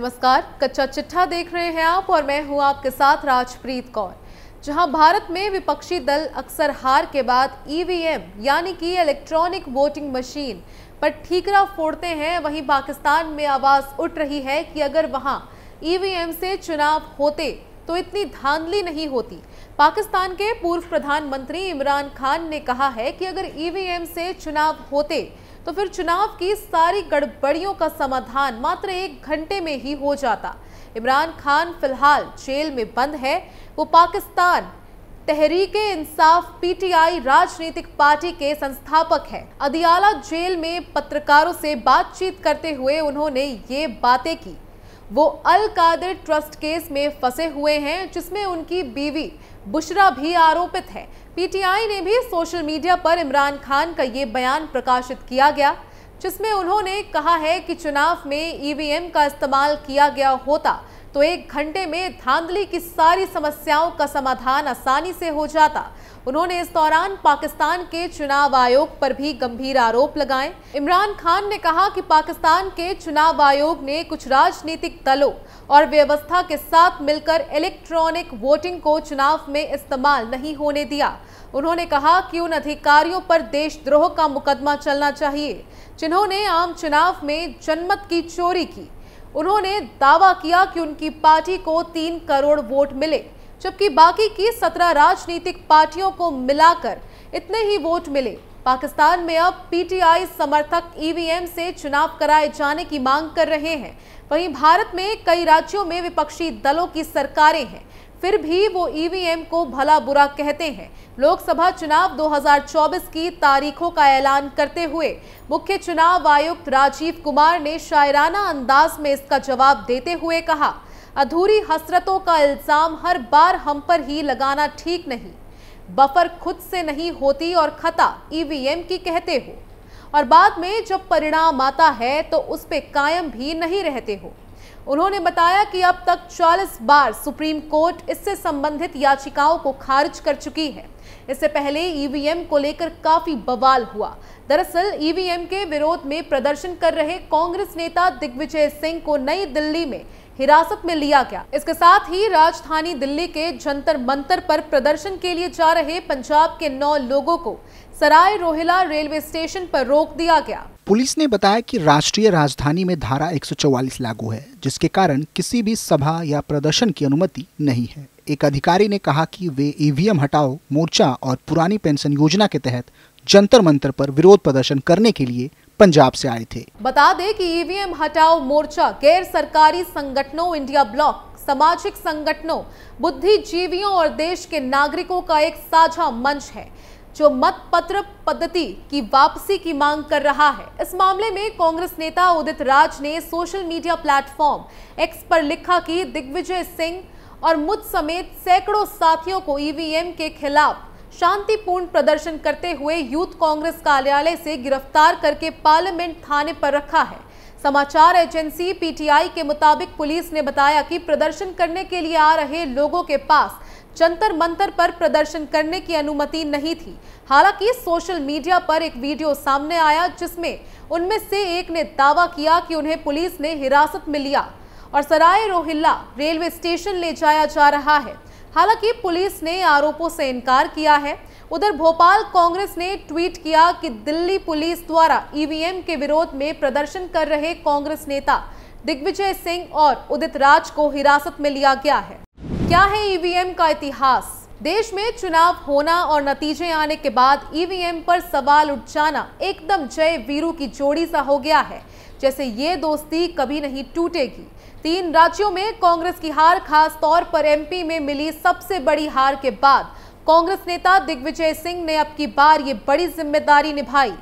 नमस्कार कच्चा चिट्ठा देख रहे हैं आप और मैं हूं आपके साथ राजप्रीत कौर जहां भारत में विपक्षी दल अक्सर हार के बाद ईवीएम e यानी कि इलेक्ट्रॉनिक वोटिंग मशीन पर ठीकरा फोड़ते हैं वहीं पाकिस्तान में आवाज़ उठ रही है कि अगर वहां ईवीएम e से चुनाव होते तो इतनी धांधली नहीं होती पाकिस्तान के पूर्व प्रधानमंत्री इमरान खान ने कहा है कि अगर ईवीएम e से चुनाव होते तो फिर चुनाव की सारी गड़बड़ियों का समाधान मात्र एक घंटे में ही हो जाता इमरान खान फिलहाल जेल में बंद है वो पाकिस्तान तहरीक इंसाफ पीटीआई राजनीतिक पार्टी के संस्थापक हैं। अदियाला जेल में पत्रकारों से बातचीत करते हुए उन्होंने ये बातें की वो अल कादिर ट्रस्ट केस में फंसे हुए हैं जिसमें उनकी बीवी बुशरा भी आरोपित है पीटीआई ने भी सोशल मीडिया पर इमरान खान का ये बयान प्रकाशित किया गया जिसमें उन्होंने कहा है कि चुनाव में ईवीएम का इस्तेमाल किया गया होता तो एक घंटे में धांधली की सारी समस्याओं का समाधान आसानी से हो जाता उन्होंने इस दौरान पाकिस्तान के चुनाव आयोग पर भी गंभीर आरोप लगाए इमरान खान ने कहा कि पाकिस्तान के चुनाव आयोग ने कुछ राजनीतिक दलों और व्यवस्था के साथ मिलकर इलेक्ट्रॉनिक वोटिंग को चुनाव में इस्तेमाल नहीं होने दिया उन्होंने कहा कि उन अधिकारियों पर देशद्रोह का मुकदमा चलना चाहिए जिन्होंने आम चुनाव में जनमत की चोरी की उन्होंने दावा किया कि उनकी पार्टी को तीन करोड़ वोट मिले जबकि बाकी की सत्रह राजनीतिक पार्टियों को मिलाकर इतने ही वोट मिले पाकिस्तान में अब पीटीआई समर्थक ईवीएम से चुनाव कराए जाने की मांग कर रहे हैं वहीं भारत में कई राज्यों में विपक्षी दलों की सरकारें हैं फिर भी वो ईवीएम को भला बुरा कहते हैं लोकसभा चुनाव 2024 की तारीखों का ऐलान करते हुए मुख्य चुनाव आयुक्त राजीव कुमार ने शायराना अंदाज में इसका जवाब देते हुए कहा अधूरी हसरतों का इल्ज़ाम हर बार हम पर ही लगाना ठीक नहीं बफर खुद से नहीं होती और खता ईवीएम e की कहते हो और बाद में जब परिणाम आता है तो उस पर कायम भी नहीं रहते हो उन्होंने बताया कि अब तक 40 बार सुप्रीम कोर्ट इससे संबंधित याचिकाओं को खारिज कर चुकी है इससे पहले ईवीएम e को लेकर काफी बवाल हुआ दरअसल ईवीएम e के विरोध में प्रदर्शन कर रहे कांग्रेस नेता दिग्विजय सिंह को नई दिल्ली में हिरासत में लिया गया इसके साथ ही राजधानी दिल्ली के जंतर मंतर पर प्रदर्शन के लिए जा रहे पंजाब के नौ लोगों को सराय रोहिला रेलवे स्टेशन पर रोक दिया गया पुलिस ने बताया कि राष्ट्रीय राजधानी में धारा 144 लागू है जिसके कारण किसी भी सभा या प्रदर्शन की अनुमति नहीं है एक अधिकारी ने कहा कि वे ईवीएम हटाओ मोर्चा और पुरानी पेंशन योजना के तहत जंतर मंतर पर विरोध प्रदर्शन करने के लिए पंजाब से आए थे बता दें कि ईवीएम हटाओ मोर्चा गैर सरकारी संगठनों इंडिया ब्लॉक सामाजिक संगठनों बुद्धिजीवियों और देश के नागरिकों का एक साझा मंच है जो मत पत्र पद्धति की वापसी की मांग कर रहा है इस मामले में कांग्रेस नेता उदित राज ने सोशल मीडिया प्लेटफॉर्म एक्स पर लिखा कि दिग्विजय सिंह और मुझ समेत सैकड़ों साथियों को ईवीएम के खिलाफ शांतिपूर्ण प्रदर्शन करते हुए यूथ कांग्रेस कार्यालय से गिरफ्तार करके पार्लियामेंट थाने पर रखा है समाचार एजेंसी पीटीआई के मुताबिक पुलिस ने बताया कि प्रदर्शन करने के लिए आ रहे लोगों के पास जंतर मंतर पर प्रदर्शन करने की अनुमति नहीं थी हालांकि सोशल मीडिया पर एक वीडियो सामने आया जिसमें उनमें से एक ने दावा किया कि उन्हें पुलिस ने हिरासत में लिया और सराय रोहिल्ला रेलवे स्टेशन ले जाया जा रहा है हालांकि पुलिस ने आरोपों से इनकार किया है उधर भोपाल कांग्रेस ने ट्वीट किया कि दिल्ली पुलिस द्वारा ईवीएम के विरोध में प्रदर्शन कर रहे कांग्रेस नेता दिग्विजय सिंह और उदित राज को हिरासत में लिया गया है क्या है ईवीएम का इतिहास देश में चुनाव होना और नतीजे आने के बाद ईवीएम पर सवाल उठ जाना एकदम जय वीरू की जोड़ी सा हो गया है जैसे ये दोस्ती कभी नहीं टूटेगी तीन राज्यों में कांग्रेस की हार खास तौर पर एमपी में मिली सबसे बड़ी हार के बाद कांग्रेस नेता दिग्विजय सिंह ने अब की बार ये बड़ी जिम्मेदारी निभाई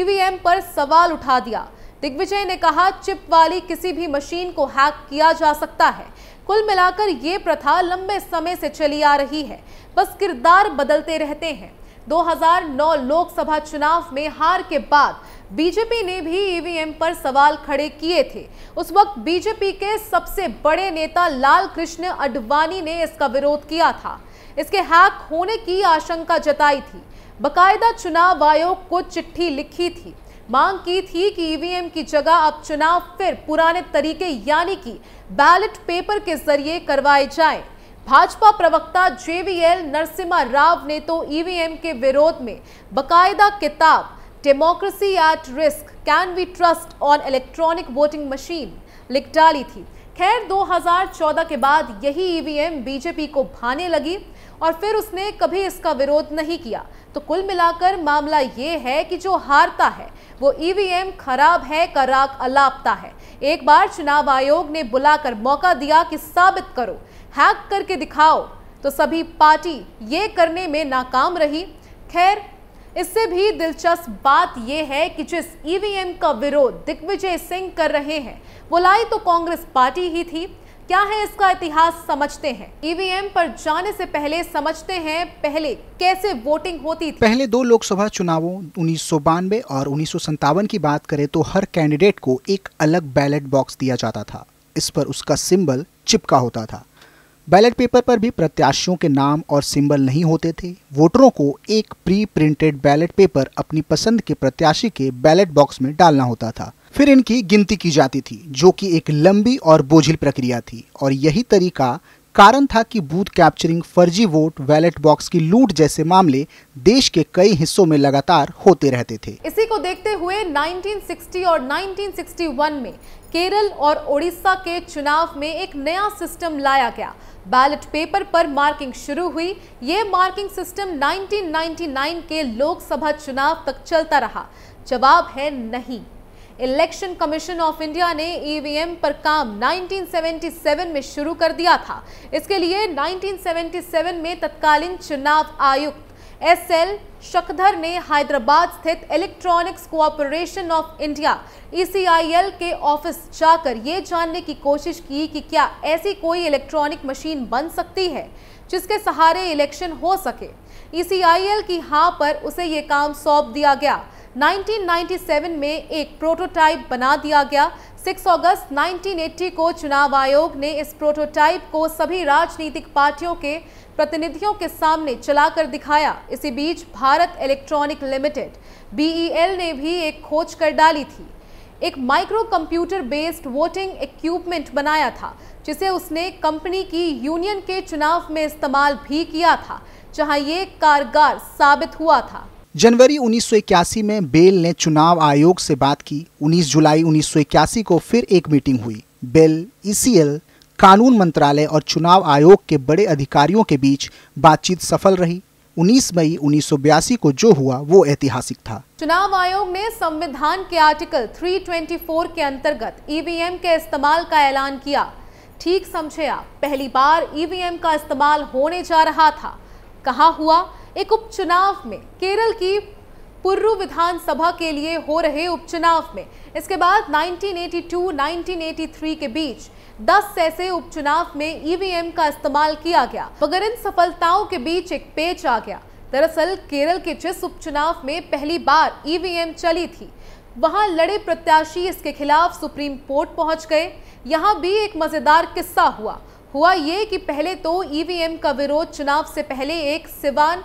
ईवीएम e पर सवाल उठा दिया दिग्विजय ने कहा चिप वाली किसी भी मशीन को हैक किया जा सकता है कुल मिलाकर ये प्रथा लंबे समय से चली आ रही है बस किरदार बदलते रहते हैं 2009 लोकसभा चुनाव में हार के बाद बीजेपी ने भी ईवीएम पर सवाल खड़े किए थे उस वक्त बीजेपी के सबसे बड़े नेता लाल कृष्ण अडवाणी ने इसका विरोध किया था इसके हैक होने की आशंका जताई थी बकायदा चुनाव आयोग को चिट्ठी लिखी थी मांग की थी कि ईवीएम की जगह अब चुनाव फिर पुराने तरीके यानी कि बैलेट पेपर के जरिए करवाए जाए भाजपा प्रवक्ता जेवीएल नरसिम्हा राव ने तो ईवीएम के विरोध में बकायदा किताब democracy at risk can we trust on electronic voting machine लिख डाली थी खैर 2014 के बाद यही ईवीएम e बीजेपी को भाने लगी और फिर उसने कभी इसका विरोध नहीं किया तो कुल मिलाकर मामला ये है कि जो हारता है वो ईवीएम e खराब है का राग अलापता है एक बार चुनाव आयोग ने बुलाकर मौका दिया कि साबित करो हैक करके दिखाओ तो सभी पार्टी ये करने में नाकाम रही खैर इससे भी दिलचस्प बात यह है कि जिस ईवीएम e का विरोध दिग्विजय सिंह कर रहे हैं वो लाई तो कांग्रेस पार्टी ही थी क्या है इसका इतिहास समझते हैं ईवीएम e पर जाने से पहले समझते हैं पहले कैसे वोटिंग होती थी पहले दो लोकसभा चुनावों उन्नीस और उन्नीस की बात करें तो हर कैंडिडेट को एक अलग बैलेट बॉक्स दिया जाता था इस पर उसका सिंबल चिपका होता था बैलेट पेपर पर भी प्रत्याशियों के नाम और सिंबल नहीं होते थे वोटरों को एक प्री प्रिंटेड बैलेट पेपर अपनी पसंद के प्रत्याशी के बैलेट बॉक्स में डालना होता था फिर इनकी गिनती की जाती थी जो कि एक लंबी और बोझिल प्रक्रिया थी और यही तरीका कारण था कि बूथ कैप्चरिंग फर्जी वोट बैलेट बॉक्स की लूट जैसे मामले देश के कई हिस्सों में लगातार होते रहते थे इसी को देखते हुए 1960 और 1961 में केरल और ओडिशा के चुनाव में एक नया सिस्टम लाया गया बैलेट पेपर पर मार्किंग शुरू हुई ये मार्किंग सिस्टम 1999 के लोकसभा चुनाव तक चलता रहा जवाब है नहीं इलेक्शन कमीशन ऑफ इंडिया ने ईवीएम पर काम 1977 में शुरू कर दिया था इसके लिए 1977 में तत्कालीन चुनाव आयुक्त एस एल शकधर ने हैदराबाद स्थित electronics corporation of India ECIL के ऑफिस जाकर ये जानने की कोशिश की कि क्या ऐसी कोई इलेक्ट्रॉनिक मशीन बन सकती है जिसके सहारे इलेक्शन हो सके ईसीआईएल की हाँ पर उसे ये काम सौंप दिया गया 1997 में एक प्रोटोटाइप बना दिया गया 6 अगस्त 1980 को चुनाव आयोग ने इस प्रोटोटाइप को सभी राजनीतिक पार्टियों के प्रतिनिधियों के सामने चलाकर दिखाया इसी बीच भारत इलेक्ट्रॉनिक लिमिटेड बीईएल ने भी एक खोज कर डाली थी एक micro computer based voting equipment बनाया था जिसे उसने कंपनी की यूनियन के चुनाव में इस्तेमाल भी किया था जहां ये कारगर साबित हुआ था जनवरी 1981 में बेल ने चुनाव आयोग से बात की 19 जुलाई 1981 को फिर एक मीटिंग हुई बेल ईसीएल कानून मंत्रालय और चुनाव आयोग के बड़े अधिकारियों के बीच बातचीत सफल रही 19 मई उन्नीस को जो हुआ वो ऐतिहासिक था चुनाव आयोग ने संविधान के आर्टिकल 324 के अंतर्गत ईवीएम के इस्तेमाल का ऐलान किया ठीक समझे आप पहली बार ईवीएम का इस्तेमाल होने जा रहा था कहा हुआ एक उपचुनाव में केरल की पुर्रू विधानसभा के लिए हो रहे उपचुनाव में इसके बाद 1982, 1983 के बीच 10 ऐसे उपचुनाव में ईवीएम e का इस्तेमाल किया गया मगर इन सफलताओं के बीच एक पेच आ गया दरअसल केरल के जिस उपचुनाव में पहली बार ईवीएम e चली थी वहां लड़े प्रत्याशी इसके खिलाफ सुप्रीम कोर्ट पहुंच गए यहां भी एक मजेदार किस्सा हुआ हुआ ये कि पहले तो ईवीएम e का विरोध चुनाव से पहले एक सिवान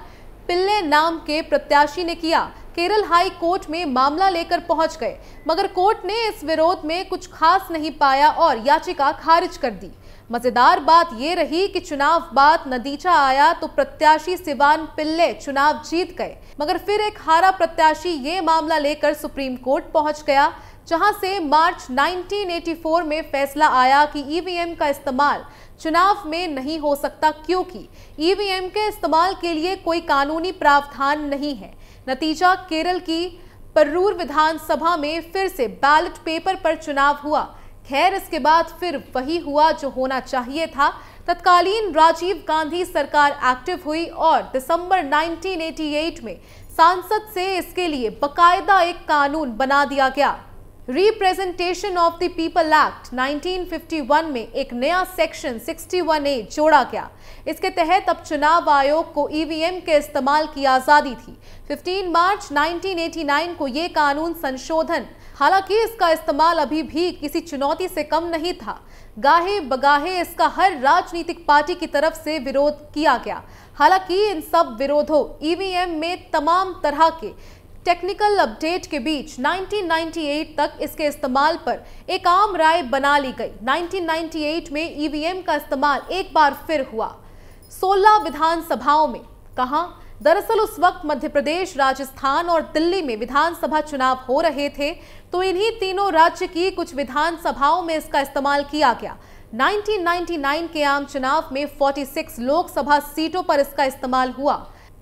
पिल्ले नाम के प्रत्याशी ने किया केरल हाई कोर्ट में मामला लेकर पहुंच गए मगर कोर्ट ने इस विरोध में कुछ खास नहीं पाया और याचिका खारिज कर दी मजेदार बात ये रही कि चुनाव बाद नदीचा आया तो प्रत्याशी सिवान पिल्ले चुनाव जीत गए मगर फिर एक हारा प्रत्याशी ये मामला लेकर सुप्रीम कोर्ट पहुंच गया जहां से मार्च 1984 में फैसला आया कि ईवीएम का इस्तेमाल चुनाव में नहीं हो सकता क्योंकि ईवीएम के इस्तेमाल के लिए कोई कानूनी प्रावधान नहीं है नतीजा केरल की पर्रूर विधानसभा में फिर से बैलेट पेपर पर चुनाव हुआ खैर इसके बाद फिर वही हुआ जो होना चाहिए था तत्कालीन राजीव गांधी सरकार एक्टिव हुई और दिसंबर 1988 में सांसद से इसके लिए बकायदा एक कानून बना दिया गया representation of the people act 1951 में एक नया सेक्शन 61 ए जोड़ा गया इसके तहत अब चुनाव आयोग को ईवीएम e के इस्तेमाल की आज़ादी थी 15 मार्च 1989 को यह कानून संशोधन हालांकि इसका इस्तेमाल अभी भी किसी चुनौती से कम नहीं था गाहे बगाहे इसका हर राजनीतिक पार्टी की तरफ से विरोध किया गया हालांकि इन सब विरोधों ईवीएम e में तमाम तरह के टेक्निकल अपडेट के बीच 1998 तक इसके इस्तेमाल पर एक आम राय बना ली गई 1998 में ईवीएम e का इस्तेमाल एक बार फिर हुआ 16 विधानसभाओं में कहा दरअसल उस वक्त मध्य प्रदेश राजस्थान और दिल्ली में विधानसभा चुनाव हो रहे थे तो इन्हीं तीनों राज्य की कुछ विधानसभाओं में इसका इस्तेमाल किया गया 1999 के आम चुनाव में 46 लोकसभा सीटों पर इसका इस्तेमाल हुआ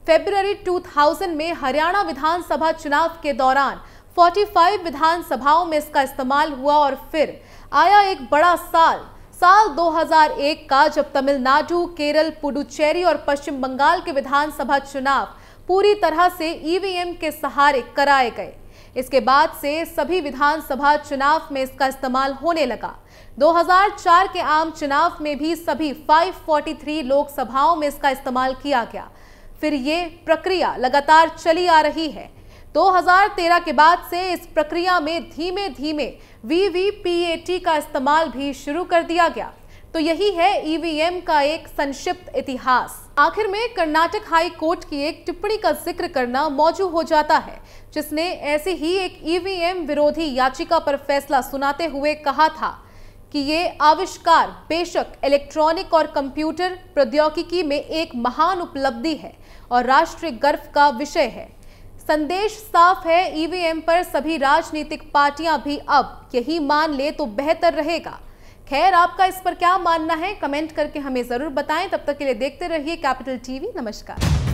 फेब्रवरी 2000 में हरियाणा विधानसभा चुनाव के दौरान 45 विधानसभाओं में इसका इस्तेमाल हुआ और फिर आया एक बड़ा साल साल 2001 का जब तमिलनाडु केरल पुडुचेरी और पश्चिम बंगाल के विधानसभा चुनाव पूरी तरह से ईवीएम e के सहारे कराए गए इसके बाद से सभी विधानसभा चुनाव में इसका इस्तेमाल होने लगा 2004 के आम चुनाव में भी सभी 543 लोकसभाओं में इसका इस्तेमाल किया गया फिर ये प्रक्रिया लगातार चली आ रही है 2013 के बाद से इस प्रक्रिया में धीमे धीमे वी का इस्तेमाल भी शुरू कर दिया गया तो यही है ईवीएम e का एक संक्षिप्त इतिहास आखिर में कर्नाटक हाई कोर्ट की एक टिप्पणी का जिक्र करना मौजूद हो जाता है जिसने ऐसे ही एक ईवीएम e विरोधी याचिका पर फैसला सुनाते हुए कहा था कि ये आविष्कार बेशक इलेक्ट्रॉनिक और कंप्यूटर प्रौद्योगिकी में एक महान उपलब्धि है और राष्ट्रीय गर्व का विषय है संदेश साफ है ईवीएम e पर सभी राजनीतिक पार्टियां भी अब यही मान ले तो बेहतर रहेगा खैर आपका इस पर क्या मानना है कमेंट करके हमें जरूर बताएं तब तक के लिए देखते रहिए कैपिटल टीवी नमस्कार